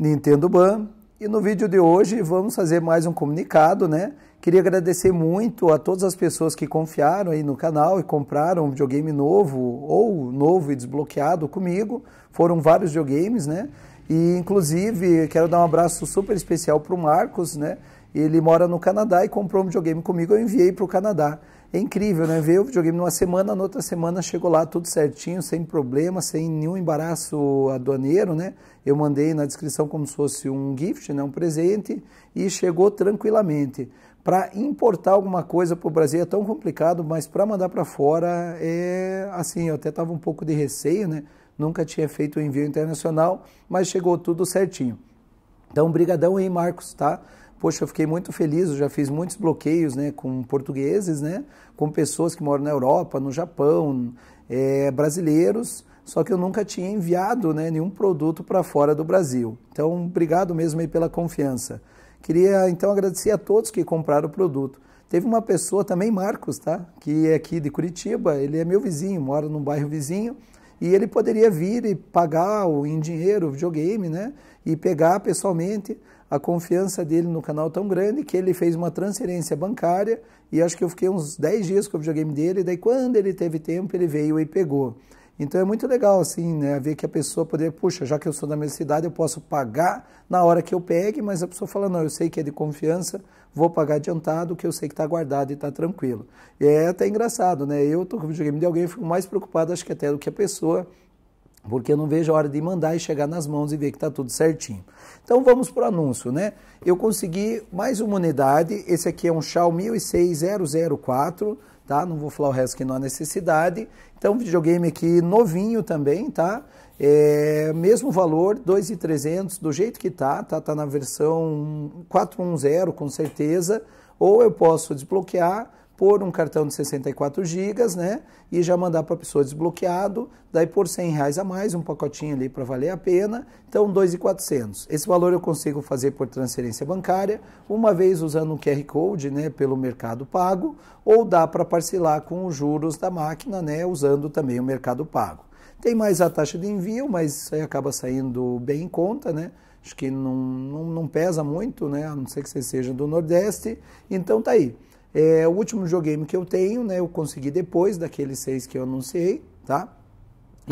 Nintendo Ban. E no vídeo de hoje vamos fazer mais um comunicado, né? Queria agradecer muito a todas as pessoas que confiaram aí no canal e compraram um videogame novo ou novo e desbloqueado comigo. Foram vários videogames, né? E inclusive quero dar um abraço super especial para o Marcos, né? Ele mora no Canadá e comprou um videogame comigo, eu enviei para o Canadá. É incrível, né? Veio o videogame numa semana, na outra semana chegou lá tudo certinho, sem problema, sem nenhum embaraço aduaneiro, né? Eu mandei na descrição como se fosse um gift, né? um presente, e chegou tranquilamente. Para importar alguma coisa para o Brasil é tão complicado, mas para mandar para fora é assim, eu até estava um pouco de receio, né? Nunca tinha feito o envio internacional, mas chegou tudo certinho. Então, brigadão aí, Marcos, tá? Poxa, eu fiquei muito feliz, eu já fiz muitos bloqueios né, com portugueses, né, com pessoas que moram na Europa, no Japão, é, brasileiros, só que eu nunca tinha enviado né, nenhum produto para fora do Brasil. Então, obrigado mesmo aí pela confiança. Queria então agradecer a todos que compraram o produto. Teve uma pessoa também, Marcos, tá? Que é aqui de Curitiba, ele é meu vizinho, mora num bairro vizinho e ele poderia vir e pagar em dinheiro o videogame, né? E pegar pessoalmente a confiança dele no canal tão grande que ele fez uma transferência bancária e acho que eu fiquei uns 10 dias com o videogame dele, daí quando ele teve tempo ele veio e pegou. Então é muito legal, assim, né? Ver que a pessoa poder, puxa, já que eu sou da mesma cidade, eu posso pagar na hora que eu pegue, mas a pessoa fala, não, eu sei que é de confiança, vou pagar adiantado, que eu sei que está guardado e está tranquilo. E é até engraçado, né? Eu tô com videogame de alguém, fico mais preocupado, acho que até do que a pessoa porque eu não vejo a hora de mandar e chegar nas mãos e ver que está tudo certinho. Então vamos para o anúncio, né? Eu consegui mais uma unidade, esse aqui é um Xiaomi 6004, tá? Não vou falar o resto que não há necessidade. Então videogame aqui novinho também, tá? É, mesmo valor, 2.300, do jeito que tá, tá? Tá na versão 410 com certeza, ou eu posso desbloquear por um cartão de 64 gigas, né? E já mandar para a pessoa desbloqueado, daí por 100 reais a mais, um pacotinho ali para valer a pena, então 2,400. Esse valor eu consigo fazer por transferência bancária, uma vez usando um QR Code, né, pelo Mercado Pago, ou dá para parcelar com os juros da máquina, né, usando também o Mercado Pago. Tem mais a taxa de envio, mas aí acaba saindo bem em conta, né? Acho que não, não, não pesa muito, né? A não ser que você seja do Nordeste. Então tá aí. É, o último videogame que eu tenho, né? Eu consegui depois daqueles seis que eu anunciei, tá?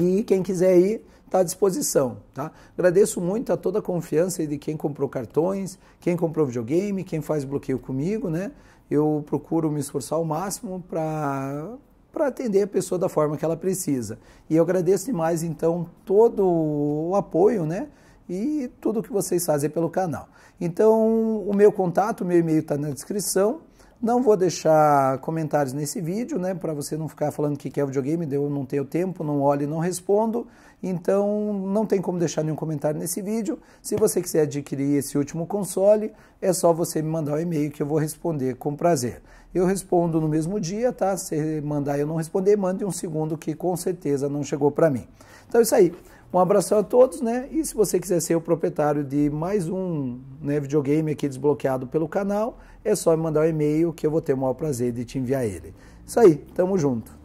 E quem quiser ir, está à disposição, tá? Agradeço muito a toda a confiança de quem comprou cartões, quem comprou videogame, quem faz bloqueio comigo, né? Eu procuro me esforçar ao máximo para para atender a pessoa da forma que ela precisa. E eu agradeço demais então todo o apoio, né? E tudo que vocês fazem pelo canal. Então, o meu contato, o meu e-mail está na descrição não vou deixar comentários nesse vídeo, né, para você não ficar falando que quer é videogame, eu não tenho tempo, não olho e não respondo. Então, não tem como deixar nenhum comentário nesse vídeo. Se você quiser adquirir esse último console, é só você me mandar um e-mail que eu vou responder com prazer. Eu respondo no mesmo dia, tá? Se mandar eu não responder, mande um segundo que com certeza não chegou para mim. Então é isso aí. Um abração a todos, né? E se você quiser ser o proprietário de mais um né, videogame aqui desbloqueado pelo canal, é só me mandar um e-mail que eu vou ter o maior prazer de te enviar ele. Isso aí, tamo junto.